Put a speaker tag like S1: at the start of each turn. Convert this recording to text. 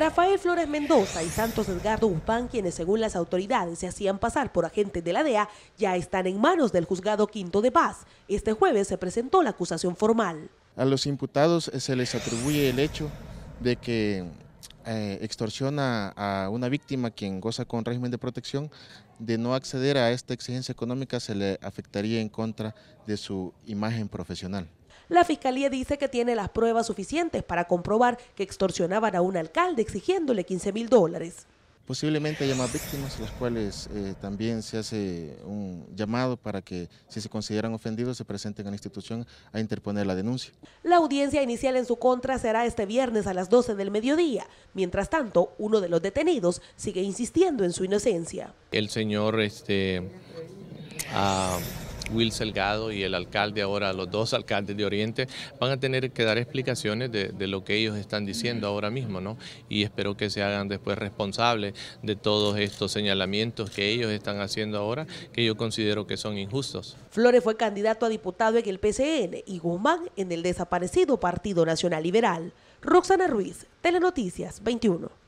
S1: Rafael Flores Mendoza y Santos Edgardo Guzmán, quienes según las autoridades se hacían pasar por agentes de la DEA, ya están en manos del juzgado quinto de paz. Este jueves se presentó la acusación formal.
S2: A los imputados eh, se les atribuye el hecho de que eh, extorsiona a una víctima quien goza con régimen de protección, de no acceder a esta exigencia económica se le afectaría en contra de su imagen profesional
S1: la fiscalía dice que tiene las pruebas suficientes para comprobar que extorsionaban a un alcalde exigiéndole 15 mil dólares.
S2: Posiblemente haya más víctimas, las cuales eh, también se hace un llamado para que, si se consideran ofendidos, se presenten a la institución a interponer la denuncia.
S1: La audiencia inicial en su contra será este viernes a las 12 del mediodía. Mientras tanto, uno de los detenidos sigue insistiendo en su inocencia.
S3: El señor este, ah, Will Selgado y el alcalde ahora, los dos alcaldes de Oriente, van a tener que dar explicaciones de, de lo que ellos están diciendo ahora mismo, ¿no? Y espero que se hagan después responsables de todos estos señalamientos que ellos están haciendo ahora, que yo considero que son injustos.
S1: Flores fue candidato a diputado en el PCN y Guzmán en el desaparecido Partido Nacional Liberal. Roxana Ruiz, Telenoticias 21.